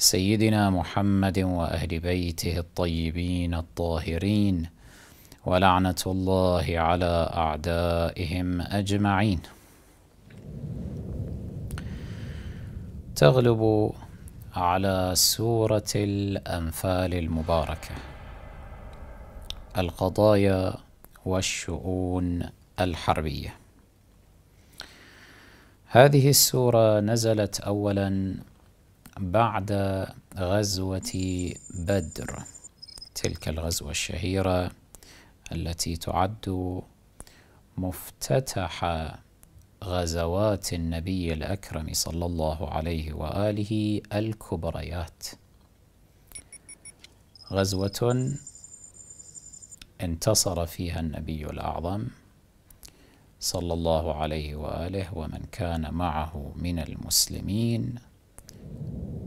سيدنا محمد وأهل بيته الطيبين الطاهرين ولعنة الله على أعدائهم أجمعين تغلب على سورة الأنفال المباركة القضايا والشؤون الحربية هذه السورة نزلت أولا بعد غزوة بدر تلك الغزوة الشهيرة التي تعد مفتتح غزوات النبي الأكرم صلى الله عليه وآله الكبريات غزوة انتصر فيها النبي الأعظم صلى الله عليه وآله ومن كان معه من المسلمين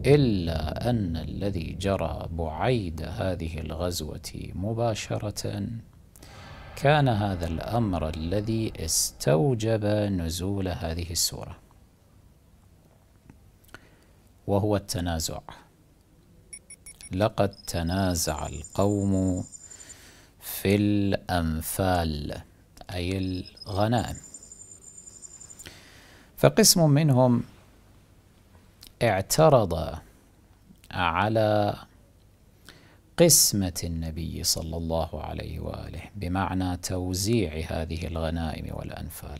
إلا أن الذي جرى بعيد هذه الغزوة مباشرة كان هذا الأمر الذي استوجب نزول هذه السورة وهو التنازع لقد تنازع القوم في الأنفال أي الغنائم فقسم منهم اعترض على قسمة النبي صلى الله عليه وآله بمعنى توزيع هذه الغنائم والأنفال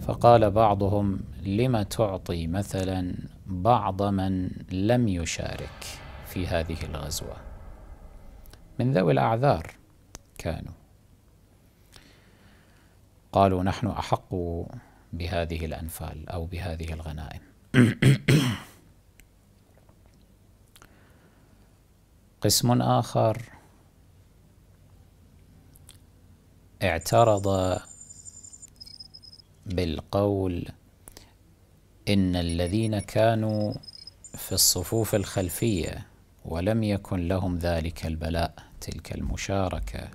فقال بعضهم لم تعطي مثلا بعض من لم يشارك في هذه الغزوة من ذوي الأعذار كانوا قالوا نحن أحق بهذه الأنفال أو بهذه الغنائم قسم آخر اعترض بالقول إن الذين كانوا في الصفوف الخلفية ولم يكن لهم ذلك البلاء تلك المشاركة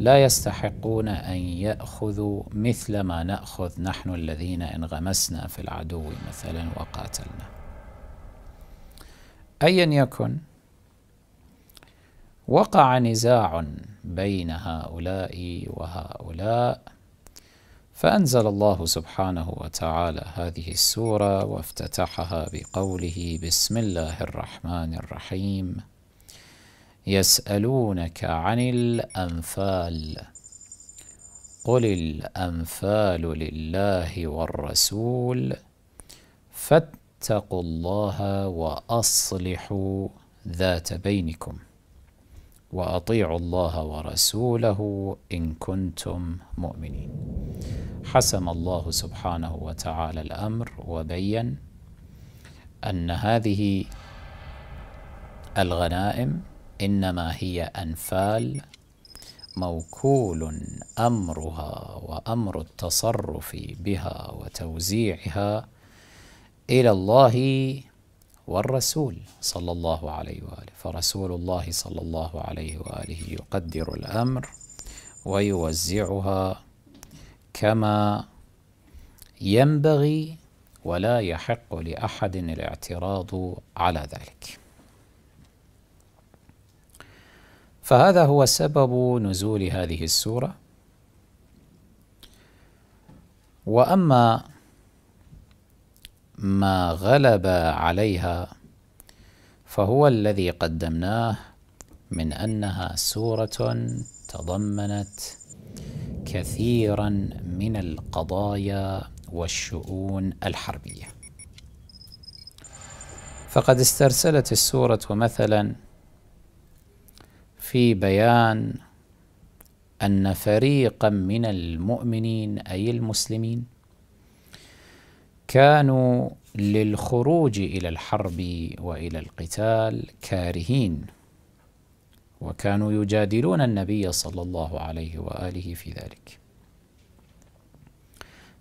لا يستحقون أن يأخذوا مثل ما نأخذ نحن الذين انغمسنا في العدو مثلا وقاتلنا أيا يكن وقع نزاع بين هؤلاء وهؤلاء فأنزل الله سبحانه وتعالى هذه السورة وافتتحها بقوله بسم الله الرحمن الرحيم يسألونك عن الأنفال قل الأنفال لله والرسول فاتقوا الله وأصلحوا ذات بينكم وأطيعوا الله ورسوله إن كنتم مؤمنين حسم الله سبحانه وتعالى الأمر وبين أن هذه الغنائم إنما هي أنفال موكول أمرها وأمر التصرف بها وتوزيعها إلى الله والرسول صلى الله عليه وآله فرسول الله صلى الله عليه وآله يقدر الأمر ويوزعها كما ينبغي ولا يحق لأحد الاعتراض على ذلك فهذا هو سبب نزول هذه السورة وأما ما غلب عليها فهو الذي قدمناه من أنها سورة تضمنت كثيرا من القضايا والشؤون الحربية فقد استرسلت السورة مثلا في بيان أن فريقا من المؤمنين أي المسلمين كانوا للخروج إلى الحرب وإلى القتال كارهين وكانوا يجادلون النبي صلى الله عليه وآله في ذلك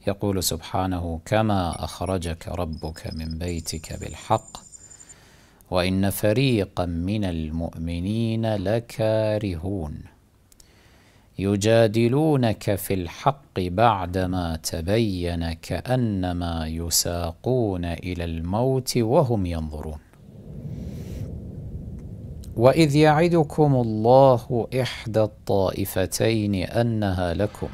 يقول سبحانه كما أخرجك ربك من بيتك بالحق وإن فريقا من المؤمنين لكارهون يجادلونك في الحق بعدما تبين كأنما يساقون إلى الموت وهم ينظرون وإذ يعدكم الله إحدى الطائفتين أنها لكم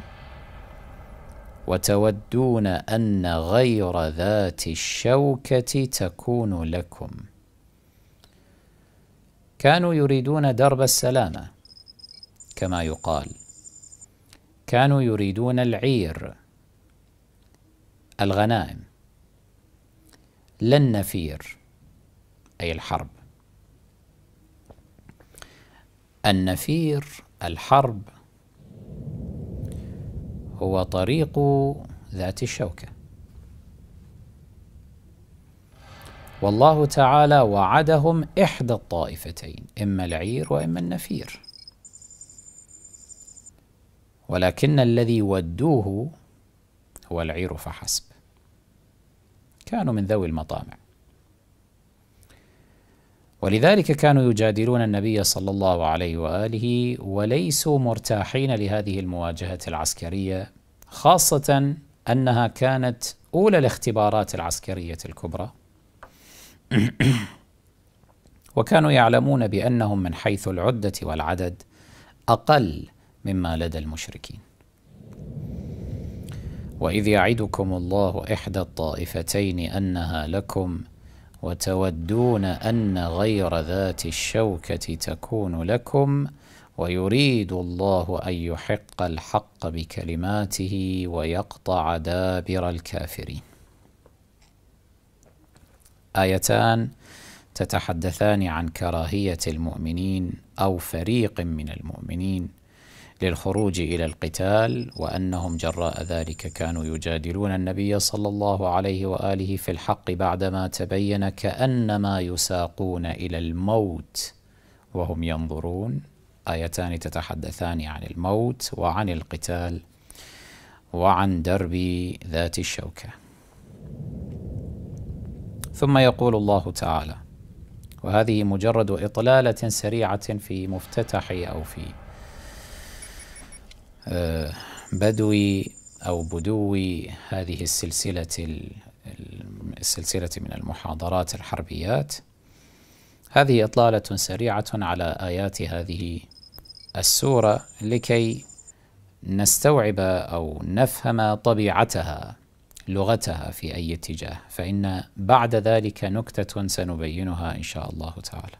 وتودون أن غير ذات الشوكة تكون لكم كانوا يريدون درب السلامة كما يقال كانوا يريدون العير الغنائم لا النفير أي الحرب النفير الحرب هو طريق ذات الشوكه والله تعالى وعدهم إحدى الطائفتين إما العير وإما النفير ولكن الذي ودوه هو العير فحسب كانوا من ذوي المطامع ولذلك كانوا يجادلون النبي صلى الله عليه واله وليسوا مرتاحين لهذه المواجهه العسكريه خاصه انها كانت اولى الاختبارات العسكريه الكبرى وكانوا يعلمون بانهم من حيث العده والعدد اقل مما لدى المشركين واذ يعدكم الله احدى الطائفتين انها لكم وتودون ان غير ذات الشوكه تكون لكم ويريد الله ان يحق الحق بكلماته ويقطع دابر الكافرين آيتان تتحدثان عن كراهية المؤمنين أو فريق من المؤمنين للخروج إلى القتال وأنهم جراء ذلك كانوا يجادلون النبي صلى الله عليه وآله في الحق بعدما تبين كأنما يساقون إلى الموت وهم ينظرون آيتان تتحدثان عن الموت وعن القتال وعن درب ذات الشوكه ثم يقول الله تعالى وهذه مجرد إطلالة سريعة في مفتتح أو في آه، بدوي أو بدوي هذه السلسلة السلسلة من المحاضرات الحربيات هذه إطلالة سريعة على آيات هذه السورة لكي نستوعب أو نفهم طبيعتها لغتها في أي اتجاه فإن بعد ذلك نكتة سنبينها إن شاء الله تعالى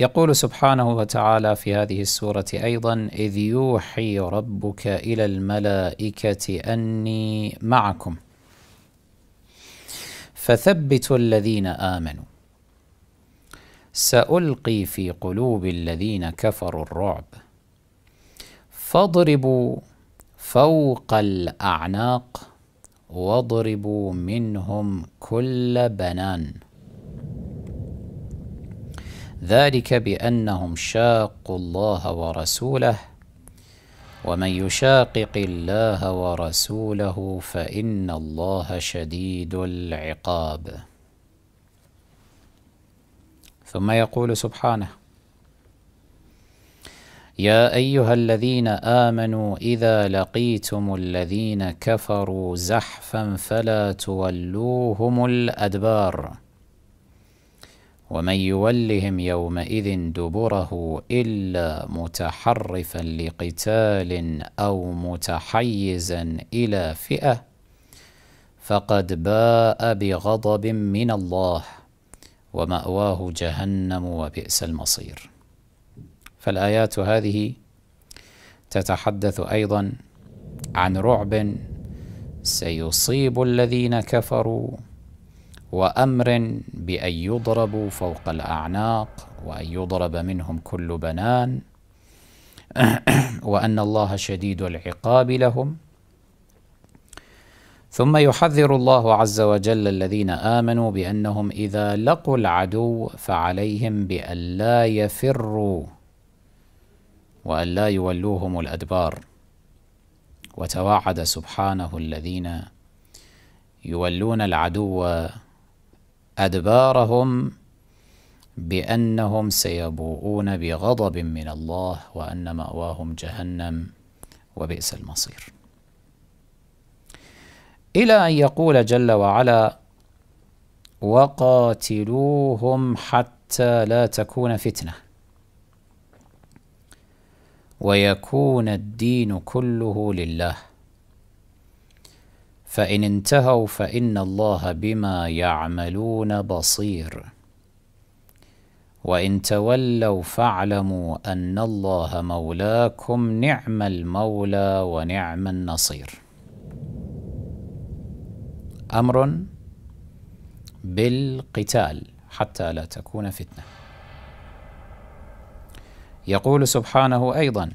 يقول سبحانه وتعالى في هذه السورة أيضا إذ يوحي ربك إلى الملائكة أني معكم فثبتوا الذين آمنوا سألقي في قلوب الذين كفروا الرعب فاضربوا فوق الأعناق واضربوا منهم كل بنان ذلك بأنهم شاقوا الله ورسوله ومن يشاقق الله ورسوله فإن الله شديد العقاب ثم يقول سبحانه يا أيها الذين آمنوا إذا لقيتم الذين كفروا زحفا فلا تولوهم الأدبار ومن يولهم يومئذ دبره إلا متحرفا لقتال أو متحيزا إلى فئة فقد باء بغضب من الله ومأواه جهنم وبئس المصير فالآيات هذه تتحدث أيضا عن رعب سيصيب الذين كفروا وأمر بأن يضربوا فوق الأعناق وأن يضرب منهم كل بنان وأن الله شديد العقاب لهم ثم يحذر الله عز وجل الذين آمنوا بأنهم إذا لقوا العدو فعليهم بأن لا يفروا وأن لا يولوهم الأدبار وتواعد سبحانه الذين يولون العدو أدبارهم بأنهم سيبوؤون بغضب من الله وأن مأواهم جهنم وبئس المصير إلى أن يقول جل وعلا وقاتلوهم حتى لا تكون فتنه ويكون الدين كله لله فإن انتهوا فإن الله بما يعملون بصير وإن تولوا فاعلموا أن الله مولاكم نعم المولى ونعم النصير أمر بالقتال حتى لا تكون فتنه يقول سبحانه أيضا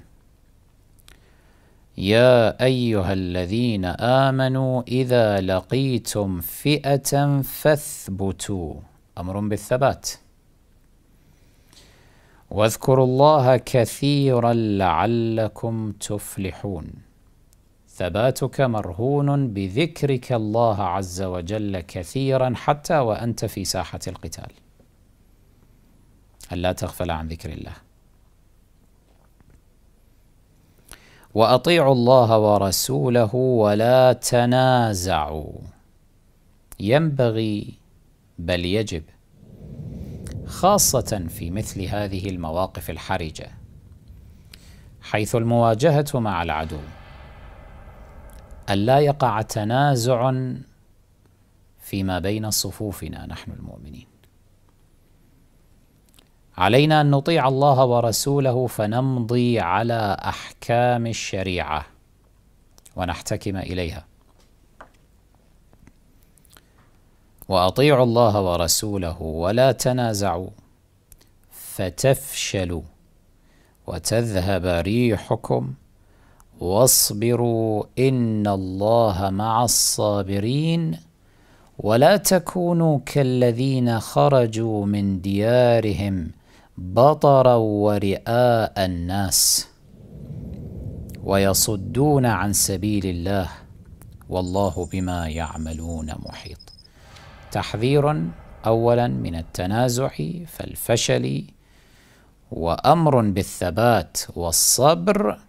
يا أيها الذين آمنوا إذا لقيتم فئة فاثبتوا أمر بالثبات واذكروا الله كثيرا لعلكم تفلحون ثباتك مرهون بذكرك الله عز وجل كثيرا حتى وأنت في ساحة القتال ألا تغفل عن ذكر الله واطيعوا الله ورسوله ولا تنازعوا ينبغي بل يجب خاصه في مثل هذه المواقف الحرجه حيث المواجهه مع العدو الا يقع تنازع فيما بين صفوفنا نحن المؤمنين علينا أن نطيع الله ورسوله فنمضي على أحكام الشريعة ونحتكم إليها وأطيعوا الله ورسوله ولا تنازعوا فتفشلوا وتذهب ريحكم واصبروا إن الله مع الصابرين ولا تكونوا كالذين خرجوا من ديارهم بطرا ورئاء الناس ويصدون عن سبيل الله والله بما يعملون محيط تحذير اولا من التنازع فالفشل وامر بالثبات والصبر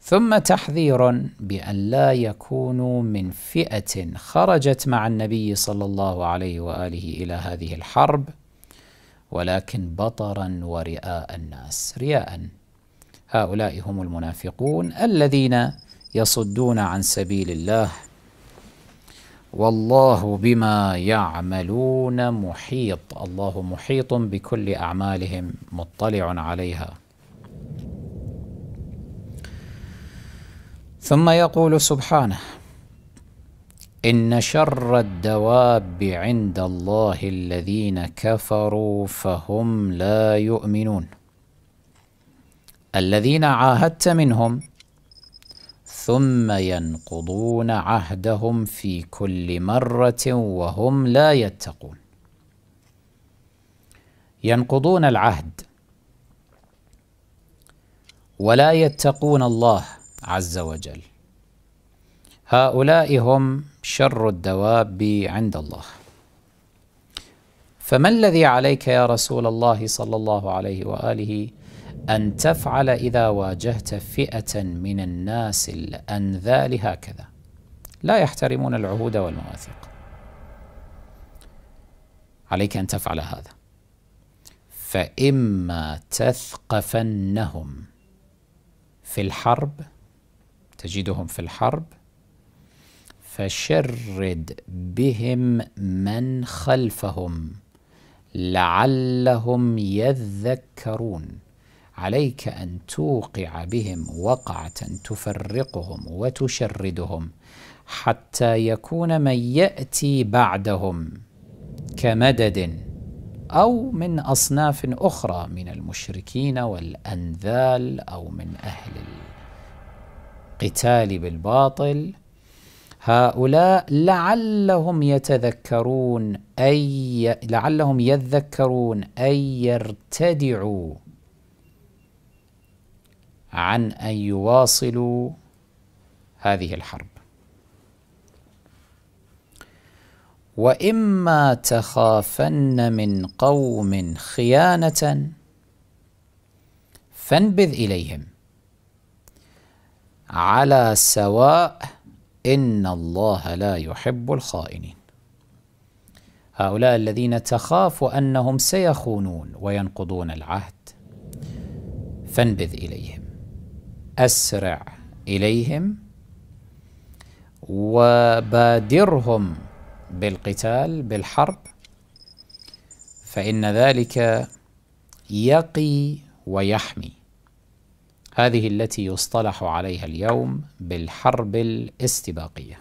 ثم تحذير بان لا يكونوا من فئه خرجت مع النبي صلى الله عليه واله الى هذه الحرب ولكن بطرا ورئاء الناس رياء هؤلاء هم المنافقون الذين يصدون عن سبيل الله والله بما يعملون محيط الله محيط بكل أعمالهم مطلع عليها ثم يقول سبحانه إن شر الدواب عند الله الذين كفروا فهم لا يؤمنون الذين عاهدت منهم ثم ينقضون عهدهم في كل مرة وهم لا يتقون ينقضون العهد ولا يتقون الله عز وجل هؤلاء هم شر الدواب عند الله فما الذي عليك يا رسول الله صلى الله عليه واله ان تفعل اذا واجهت فئه من الناس الانذال هكذا لا يحترمون العهود والمواثيق عليك ان تفعل هذا فاما تثقفنهم في الحرب تجدهم في الحرب فشرد بهم من خلفهم لعلهم يذكرون عليك أن توقع بهم وقعة تفرقهم وتشردهم حتى يكون من يأتي بعدهم كمدد أو من أصناف أخرى من المشركين والأنذال أو من أهل القتال بالباطل هؤلاء لعلهم يتذكرون أي لعلهم يذكرون أي يرتدعوا عن أن يواصلوا هذه الحرب وإما تخافن من قوم خيانة فانبذ إليهم على سواء إن الله لا يحب الخائنين هؤلاء الذين تخافوا أنهم سيخونون وينقضون العهد فانبذ إليهم أسرع إليهم وبادرهم بالقتال بالحرب فإن ذلك يقي ويحمي هذه التي يصطلح عليها اليوم بالحرب الاستباقية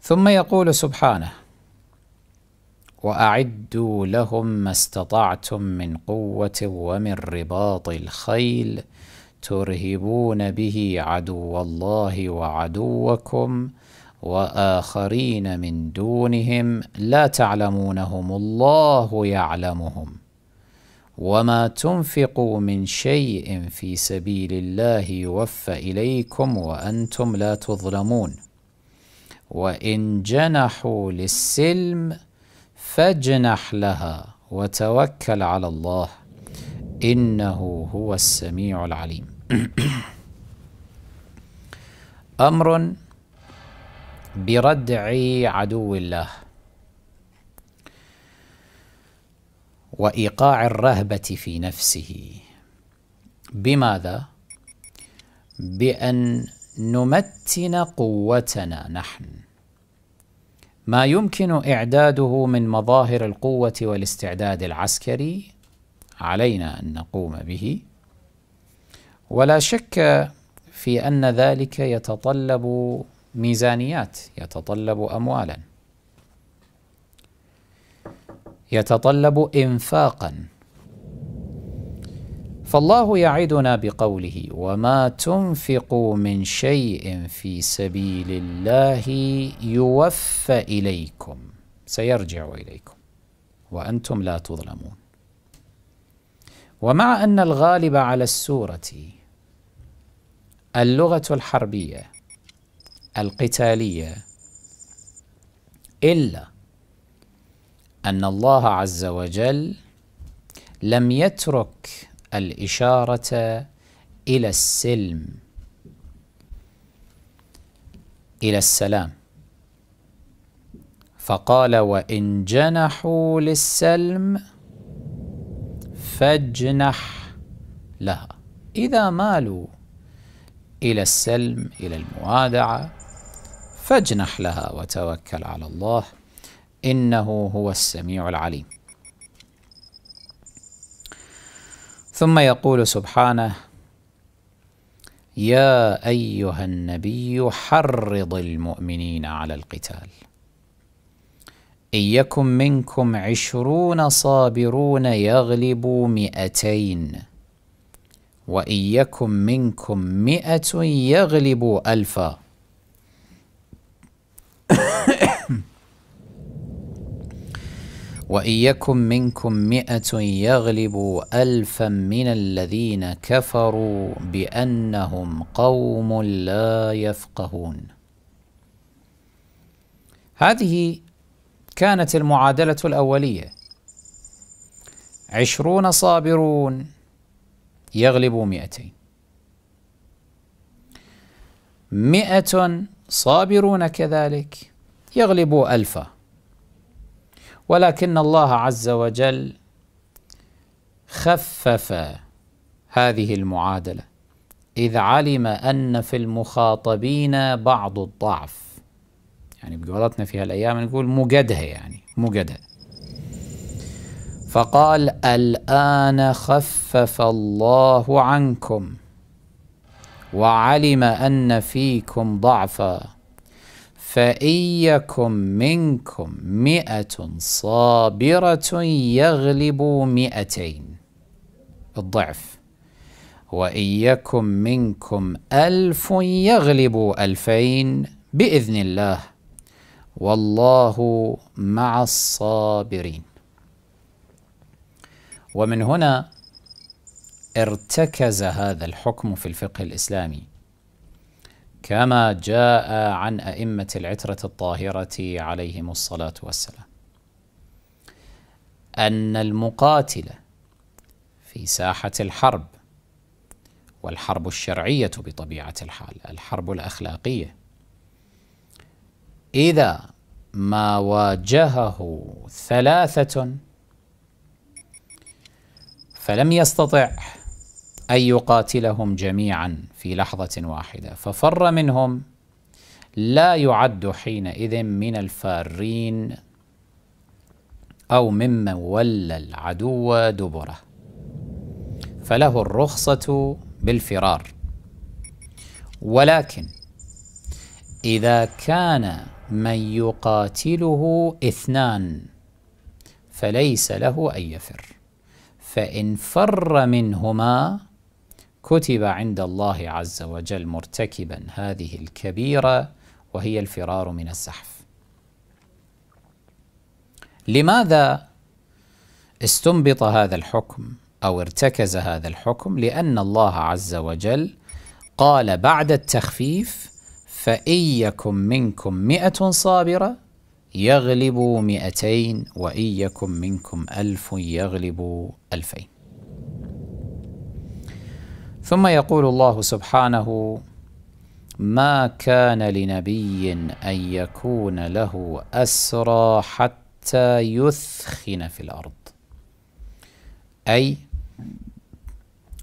ثم يقول سبحانه وأعدوا لهم ما استطعتم من قوة ومن رباط الخيل ترهبون به عدو الله وعدوكم وآخرين من دونهم لا تعلمونهم الله يعلمهم وما تنفقوا من شيء في سبيل الله يوفى إليكم وأنتم لا تظلمون وإن جنحوا للسلم فاجنح لها وتوكل على الله إنه هو السميع العليم أمر بردع عدو الله وإيقاع الرهبة في نفسه بماذا؟ بأن نمتن قوتنا نحن ما يمكن إعداده من مظاهر القوة والاستعداد العسكري علينا أن نقوم به ولا شك في أن ذلك يتطلب ميزانيات يتطلب أموالاً يتطلب إنفاقا فالله يعدنا بقوله وما تنفقوا من شيء في سبيل الله يوفى إليكم سيرجع إليكم وأنتم لا تظلمون ومع أن الغالب على السورة اللغة الحربية القتالية إلا أن الله عز وجل لم يترك الإشارة إلى السلم إلى السلام فقال وإن جنحوا للسلم فاجنح لها إذا مالوا إلى السلم إلى الموادعة فاجنح لها وتوكل على الله إنه هو السميع العليم ثم يقول سبحانه يا أيها النبي حرض المؤمنين على القتال إن يكن منكم عشرون صابرون يغلبوا مئتين وإن يكن منكم مئة يغلبوا ألفا وإن يكن منكم مئة يغلبوا ألفا من الذين كفروا بأنهم قوم لا يفقهون هذه كانت المعادلة الأولية عشرون صابرون يغلبوا مئتين مئة صابرون كذلك يغلبوا ألفاً ولكن الله عز وجل خفف هذه المعادله اذ علم ان في المخاطبين بعض الضعف يعني بجولتنا في هالايام نقول مو يعني مجده فقال الان خفف الله عنكم وعلم ان فيكم ضعفا فإيكم منكم مئة صابرة يغلبوا مئتين الضعف وإيكم منكم ألف يغلبوا ألفين بإذن الله والله مع الصابرين ومن هنا ارتكز هذا الحكم في الفقه الإسلامي كما جاء عن أئمة العترة الطاهرة عليهم الصلاة والسلام أن المقاتل في ساحة الحرب والحرب الشرعية بطبيعة الحال الحرب الأخلاقية إذا ما واجهه ثلاثة فلم يستطع أن يقاتلهم جميعا في لحظة واحدة ففر منهم لا يعد حينئذ من الفارين أو ممن ولى العدو دبره فله الرخصة بالفرار ولكن إذا كان من يقاتله اثنان فليس له أن يفر فإن فر منهما كتب عند الله عز وجل مرتكبا هذه الكبيرة وهي الفرار من الزحف لماذا استنبط هذا الحكم أو ارتكز هذا الحكم لأن الله عز وجل قال بعد التخفيف فإن يكن منكم مئة صابرة يغلبوا مئتين وإن يكن منكم ألف يغلبوا ألفين ثم يقول الله سبحانه ما كان لنبي أن يكون له أسرى حتى يثخن في الأرض أي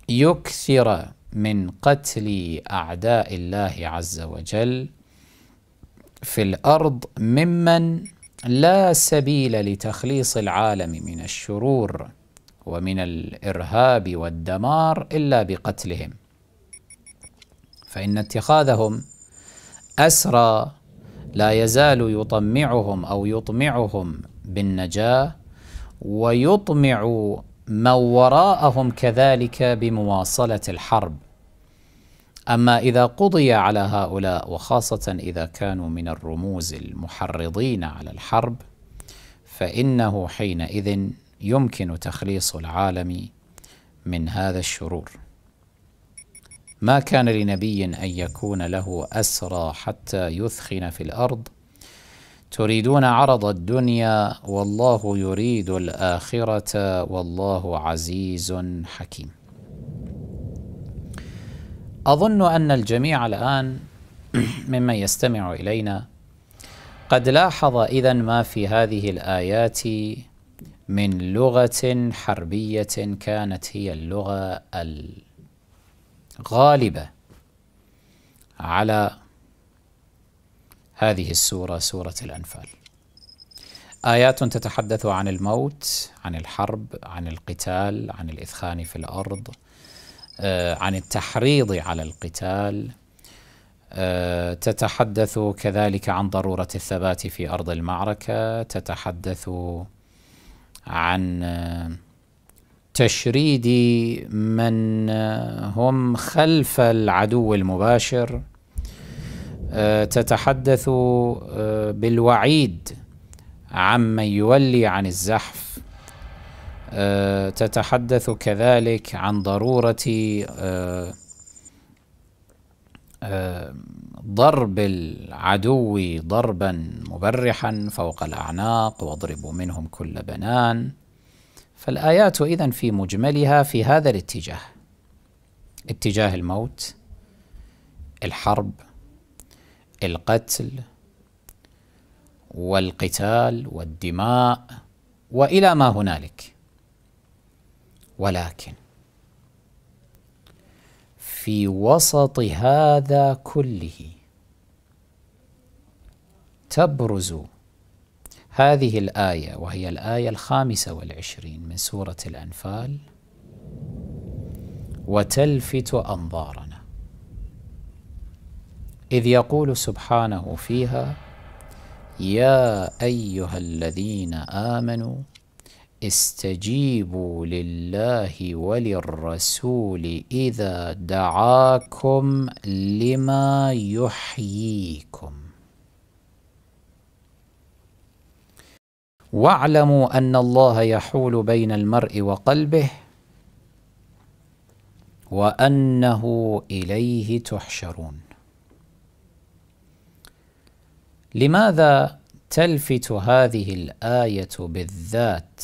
يكثر من قتل أعداء الله عز وجل في الأرض ممن لا سبيل لتخليص العالم من الشرور ومن الإرهاب والدمار إلا بقتلهم فإن اتخاذهم أسرى لا يزال يطمعهم أو يطمعهم بالنجاة ويطمع من وراءهم كذلك بمواصلة الحرب أما إذا قضي على هؤلاء وخاصة إذا كانوا من الرموز المحرضين على الحرب فإنه حينئذ يمكن تخليص العالم من هذا الشرور ما كان لنبي أن يكون له أسرى حتى يثخن في الأرض تريدون عرض الدنيا والله يريد الآخرة والله عزيز حكيم أظن أن الجميع الآن ممن يستمع إلينا قد لاحظ إذا ما في هذه الآيات من لغة حربية كانت هي اللغة الغالبة على هذه السورة سورة الأنفال آيات تتحدث عن الموت عن الحرب عن القتال عن الإثخان في الأرض آه، عن التحريض على القتال آه، تتحدث كذلك عن ضرورة الثبات في أرض المعركة تتحدث عن تشريد من هم خلف العدو المباشر تتحدث آه، بالوعيد عمن يولي عن الزحف آه، تتحدث كذلك عن ضروره آه، ضرب العدو ضربا مبرحا فوق الأعناق واضربوا منهم كل بنان فالآيات إذا في مجملها في هذا الاتجاه اتجاه الموت الحرب القتل والقتال والدماء وإلى ما هنالك ولكن في وسط هذا كله تبرز هذه الآية وهي الآية الخامسة والعشرين من سورة الأنفال وتلفت أنظارنا إذ يقول سبحانه فيها يا أيها الذين آمنوا استجيبوا لله وللرسول إذا دعاكم لما يحييكم واعلموا أن الله يحول بين المرء وقلبه وأنه إليه تحشرون لماذا تلفت هذه الآية بالذات؟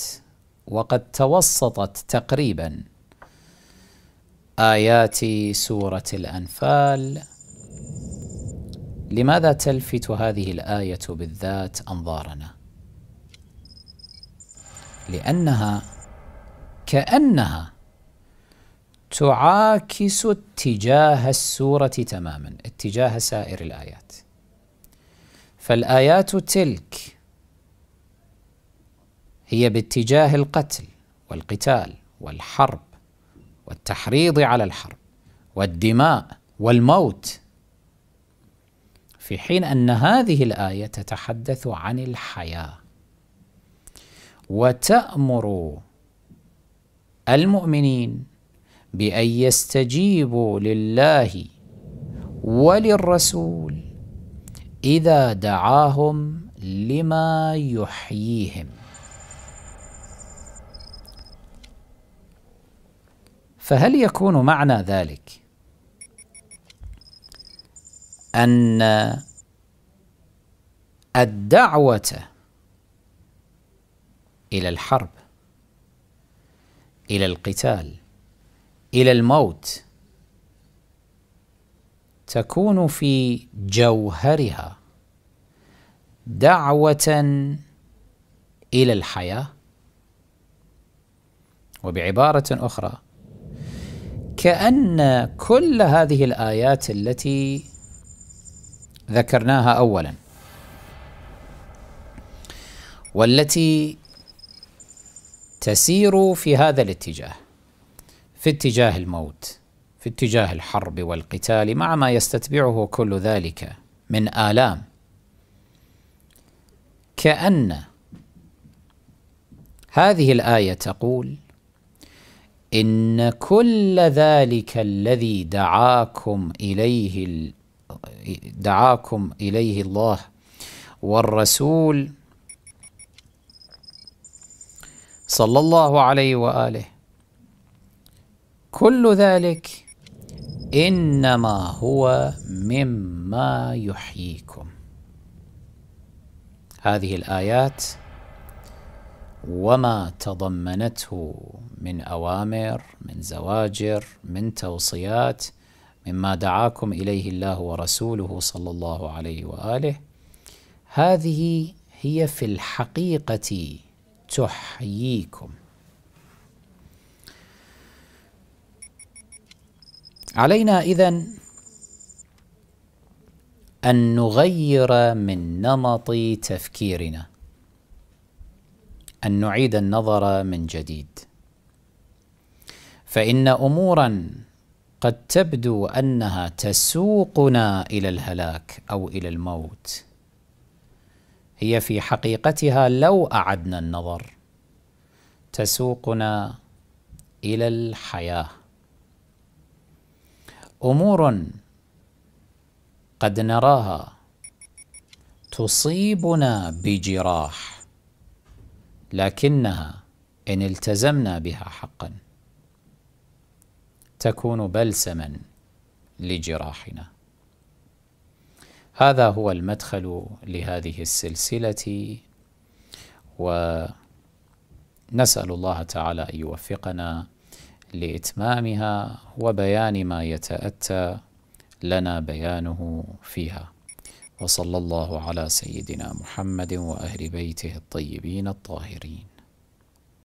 وقد توسطت تقريبا آيات سورة الأنفال لماذا تلفت هذه الآية بالذات أنظارنا؟ لأنها كأنها تعاكس اتجاه السورة تماما اتجاه سائر الآيات فالآيات تلك هي باتجاه القتل والقتال والحرب والتحريض على الحرب والدماء والموت في حين أن هذه الآية تتحدث عن الحياة وتأمر المؤمنين بأن يستجيبوا لله وللرسول إذا دعاهم لما يحييهم فهل يكون معنى ذلك أن الدعوة إلى الحرب إلى القتال إلى الموت تكون في جوهرها دعوة إلى الحياة وبعبارة أخرى كأن كل هذه الآيات التي ذكرناها أولا والتي تسير في هذا الاتجاه في اتجاه الموت في اتجاه الحرب والقتال مع ما يستتبعه كل ذلك من آلام كأن هذه الآية تقول إن كل ذلك الذي دعاكم إليه دعاكم إليه الله والرسول صلى الله عليه وآله كل ذلك إنما هو مما يحييكم هذه الآيات وما تضمنته من أوامر من زواجر من توصيات مما دعاكم إليه الله ورسوله صلى الله عليه وآله هذه هي في الحقيقة تحييكم علينا إذن أن نغير من نمط تفكيرنا أن نعيد النظر من جديد فإن أمورا قد تبدو أنها تسوقنا إلى الهلاك أو إلى الموت هي في حقيقتها لو أعدنا النظر تسوقنا إلى الحياة أمور قد نراها تصيبنا بجراح لكنها إن التزمنا بها حقاً تكون بلسما لجراحنا هذا هو المدخل لهذه السلسلة ونسأل الله تعالى أن يوفقنا لإتمامها وبيان ما يتأتى لنا بيانه فيها وصلى الله على سيدنا محمد وأهل بيته الطيبين الطاهرين